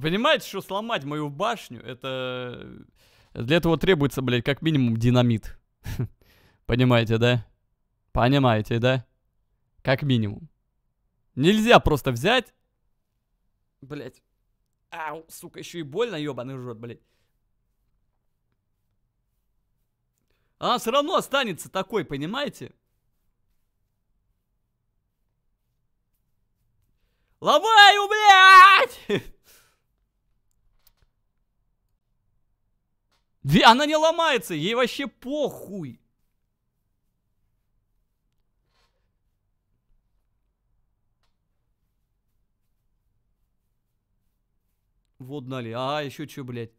понимаете, что сломать мою башню, это... Э, для этого требуется, блядь, как минимум динамит. Понимаете, да? Понимаете, да? Как минимум. Нельзя просто взять... Блядь. Ау, сука, еще и больно, ебаный жжет, блядь. А она все равно останется такой, понимаете? Ломаю, блядь! Она не ломается, ей вообще похуй. Вот нали. А, еще что, блядь?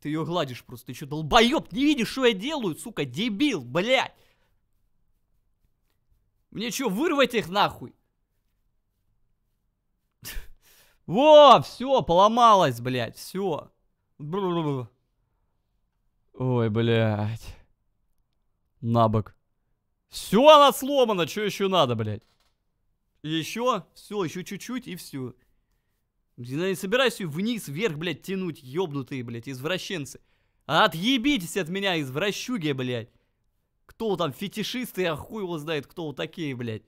Ты ее гладишь просто. Ты что, долбоеб? Не видишь, что я делаю, сука, дебил, блядь. Мне что, вырвать их нахуй? Во, все, поломалось, блядь, все. Бррр. Ой, блядь. набок. Все, она сломана. Что еще надо, блядь? Еще? Все, еще чуть-чуть и все. Я не собираюсь ее вниз, вверх, блядь, тянуть, ёбнутые, блядь, извращенцы. Отъебитесь от меня, извращуги, блядь. Кто там фетишисты, я хуй его знает, кто вот такие, блядь.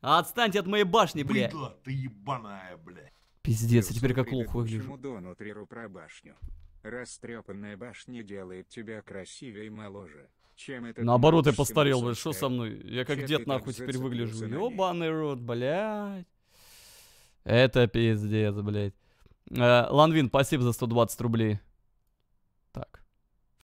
Отстаньте от моей башни, блядь. Быдло, ты ебаная, блядь. Пиздец, я теперь как лох выгляжу. Почему Дону про башню? Растрепанная башня делает тебя красивее и моложе, чем это... Наоборот, я постарел, блядь, что со мной? Я как дед нахуй теперь выгляжу. Ёбаный рот, блядь. Это пиздец, блядь. Э, Ланвин, спасибо за 120 рублей.